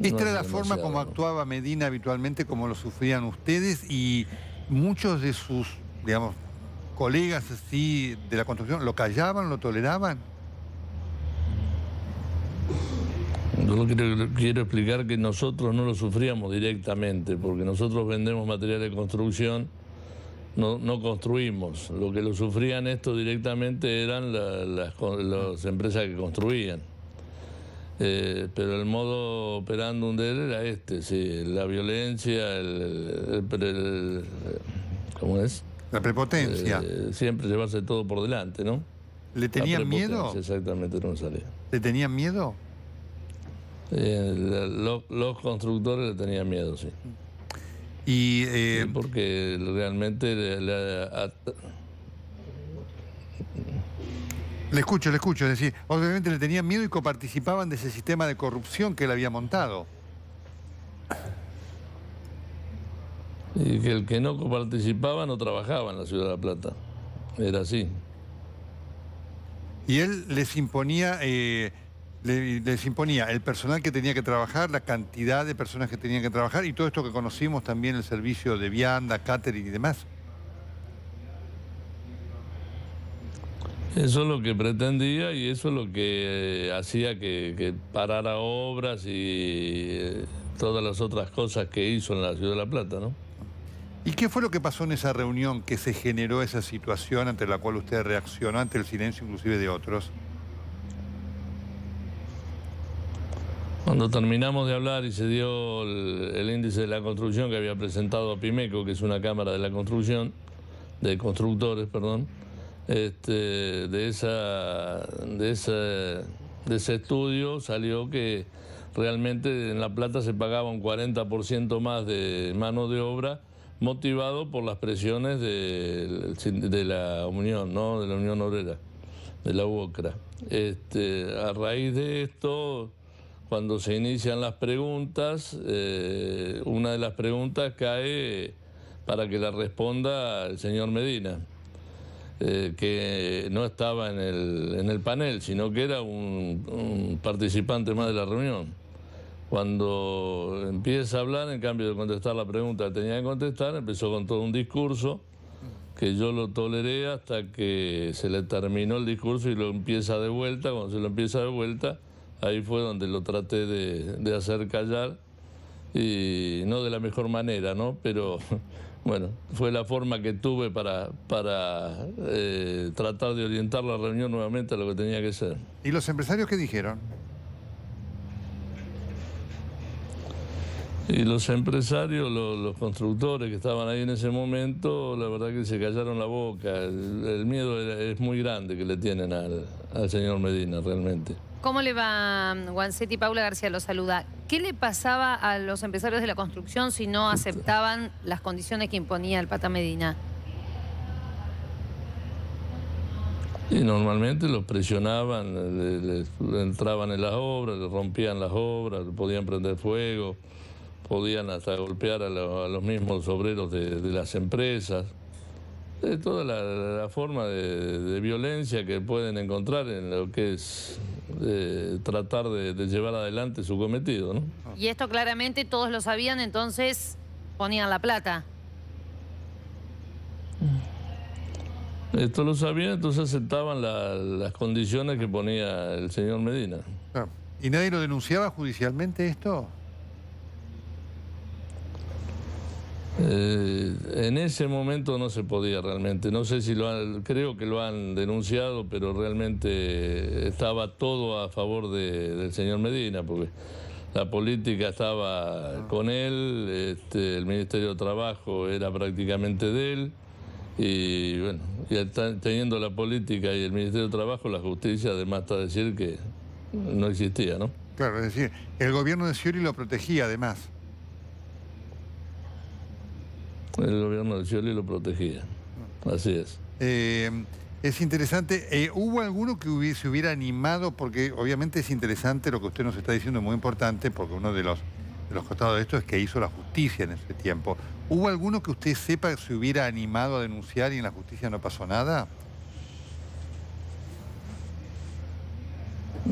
Esta era la forma como actuaba Medina habitualmente, como lo sufrían ustedes y muchos de sus, digamos, colegas así de la construcción, ¿lo callaban, lo toleraban? Yo quiero, explicar que nosotros no lo sufríamos directamente, porque nosotros vendemos material de construcción, no, construimos. Lo que lo sufrían esto directamente eran las, las empresas que construían. Eh, pero el modo operandum de él era este, sí, la violencia, el, ¿cómo es? La prepotencia. Eh, siempre llevarse todo por delante, ¿no? ¿Le tenían miedo? Exactamente, no salía. ¿Le tenían miedo? Eh, los constructores le tenían miedo, sí. Y, porque realmente le, le escucho, le escucho. Es decir, obviamente le tenían miedo y coparticipaban de ese sistema de corrupción que él había montado. Y que el que no coparticipaba no trabajaba en la ciudad de La Plata. Era así. Y él les imponía, eh, les imponía el personal que tenía que trabajar, la cantidad de personas que tenían que trabajar y todo esto que conocimos también, el servicio de vianda, catering y demás. Eso es lo que pretendía y eso es lo que eh, hacía que, parara obras y eh, todas las otras cosas que hizo en la ciudad de La Plata, ¿no? ¿Y qué fue lo que pasó en esa reunión que se generó esa situación ante la cual usted reaccionó, ante el silencio inclusive de otros? Cuando terminamos de hablar y se dio el, el índice de la construcción que había presentado a Pimeco, que es una cámara de la construcción, de constructores, perdón, este, de, esa, de, ese estudio salió que realmente en La Plata se pagaba un 40% más de mano de obra motivado por las presiones de, la Unión, ¿no? de la Unión Obrera, de la UOCRA. Este, a raíz de esto, cuando se inician las preguntas, eh, una de las preguntas cae para que la responda el señor Medina. Eh, que no estaba en el, en el, panel, sino que era un, participante más de la reunión. Cuando empieza a hablar, en cambio de contestar la pregunta que tenía que contestar, empezó con todo un discurso que yo lo toleré hasta que se le terminó el discurso y lo empieza de vuelta. Cuando se lo empieza de vuelta, ahí fue donde lo traté de, de hacer callar y no de la mejor manera, ¿no? Pero bueno, fue la forma que tuve para, para eh, tratar de orientar la reunión nuevamente a lo que tenía que ser. ¿Y los empresarios qué dijeron? Y los empresarios, los, constructores que estaban ahí en ese momento, la verdad que se callaron la boca. El, miedo es muy grande que le tienen al, señor Medina realmente. ¿Cómo le va Guancetti? Mm, Paula García lo saluda. ¿Qué le pasaba a los empresarios de la construcción si no aceptaban las condiciones que imponía el Pata Medina? Y normalmente los presionaban, eh, entraban en las obras, rompían las obras, podían prender fuego, podían hasta golpear a, los mismos obreros de, de las empresas de toda la, forma de, violencia que pueden encontrar en lo que es eh, tratar de, llevar adelante su cometido. ¿no? Y esto claramente todos lo sabían, entonces ponían la plata. Esto lo sabían, entonces aceptaban las condiciones que ponía el señor Medina. Ah. ¿Y nadie lo denunciaba judicialmente esto? Eh, en ese momento no se podía realmente. No sé si lo han, creo que lo han denunciado, pero realmente estaba todo a favor del señor Medina, porque la política estaba con él, este, el Ministerio de Trabajo era prácticamente de él, y bueno, teniendo la política y el Ministerio de Trabajo, la justicia, además, está decir que no existía, ¿no? Claro, es decir, el gobierno de Scioli lo protegía además. El gobierno de Chile lo protegía. Así es. Eh, es interesante. Eh, ¿Hubo alguno que se hubiera animado? Porque obviamente es interesante lo que usted nos está diciendo, muy importante, porque uno de los, de los costados de esto es que hizo la justicia en ese tiempo. ¿Hubo alguno que usted sepa que se hubiera animado a denunciar y en la justicia no pasó nada?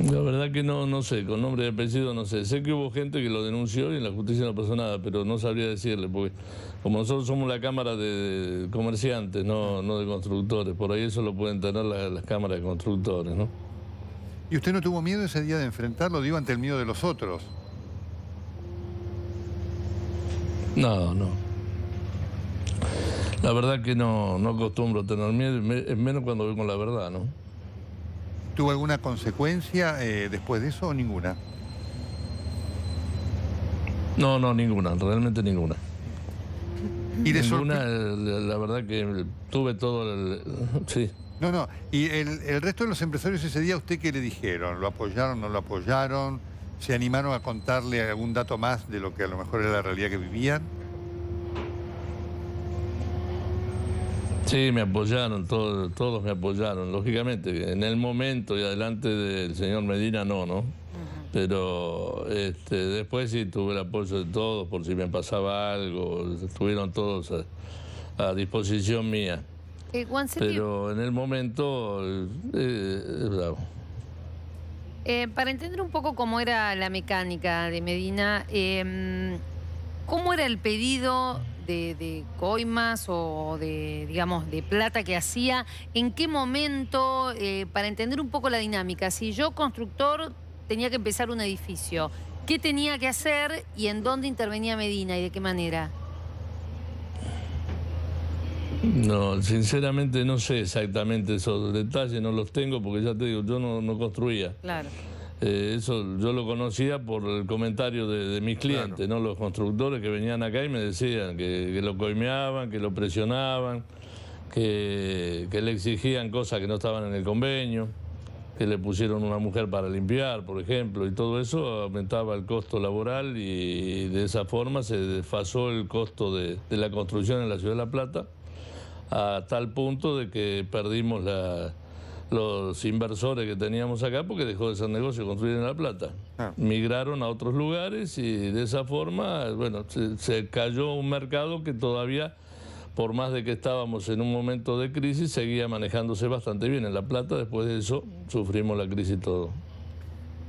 La verdad que no, no sé, con nombre de apellido no sé. Sé que hubo gente que lo denunció y en la justicia no pasó nada, pero no sabría decirle, porque como nosotros somos la Cámara de Comerciantes, no, no de constructores, por ahí eso lo pueden tener las, cámaras de constructores, ¿no? ¿Y usted no tuvo miedo ese día de enfrentarlo, digo, ante el miedo de los otros? No, no. La verdad que no, no acostumbro a tener miedo, es menos cuando voy con la verdad, ¿no? ¿Tuvo alguna consecuencia eh, después de eso o ninguna? No, no, ninguna, realmente ninguna. ¿Y ninguna, la, verdad que tuve todo el... Sí. No, no, ¿y el, resto de los empresarios ese día, usted qué le dijeron? ¿Lo apoyaron, no lo apoyaron? ¿Se animaron a contarle algún dato más de lo que a lo mejor era la realidad que vivían? Sí, me apoyaron, todos, todos me apoyaron, lógicamente. En el momento y adelante del señor Medina no, ¿no? Pero este, después sí tuve el apoyo de todos por si me pasaba algo, estuvieron todos a, disposición mía. Pero en el momento eh, bravo. Eh, para entender un poco cómo era la mecánica de Medina, em, ¿cómo era el pedido de, coimas o de, digamos, de plata que hacía, ¿en qué momento, eh, para entender un poco la dinámica, si yo constructor tenía que empezar un edificio, ¿qué tenía que hacer y en dónde intervenía Medina y de qué manera? No, sinceramente no sé exactamente esos detalles, no los tengo porque ya te digo, yo no, no construía. Claro. Eh, eso yo lo conocía por el comentario de, mis clientes, ¿no? Los constructores que venían acá y me decían que, lo coimeaban, que lo presionaban, que, le exigían cosas que no estaban en el convenio, que le pusieron una mujer para limpiar, por ejemplo, y todo eso aumentaba el costo laboral y, de esa forma se desfasó el costo de la construcción en la ciudad de La Plata a tal punto de que perdimos la los inversores que teníamos acá porque dejó de ser negocio construir en La Plata. Ah. Migraron a otros lugares y de esa forma, bueno, se, se, cayó un mercado que todavía, por más de que estábamos en un momento de crisis, seguía manejándose bastante bien en La Plata. Después de eso sufrimos la crisis todo.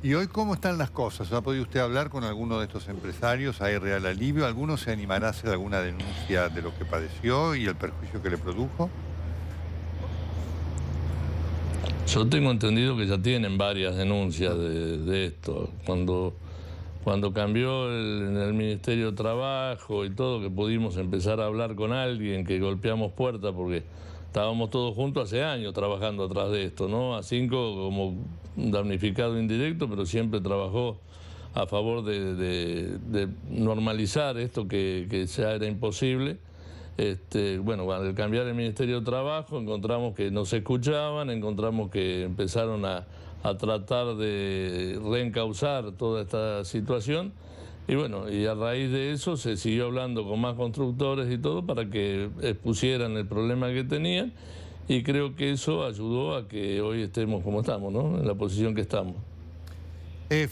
¿Y hoy cómo están las cosas? ¿Ha podido usted hablar con alguno de estos empresarios? ¿Hay real alivio? ¿Alguno se animará a hacer alguna denuncia de lo que padeció y el perjuicio que le produjo? Yo tengo entendido que ya tienen varias denuncias de, esto. Cuando, cuando cambió el, en el Ministerio de Trabajo y todo, que pudimos empezar a hablar con alguien, que golpeamos puertas, porque estábamos todos juntos hace años trabajando atrás de esto, ¿no? A cinco como damnificado indirecto, pero siempre trabajó a favor de, normalizar esto que, que ya era imposible. Este, bueno, al cambiar el Ministerio de Trabajo encontramos que no se escuchaban, encontramos que empezaron a, tratar de reencauzar toda esta situación. Y bueno, y a raíz de eso se siguió hablando con más constructores y todo para que expusieran el problema que tenían y creo que eso ayudó a que hoy estemos como estamos, ¿no? En la posición que estamos. Eh,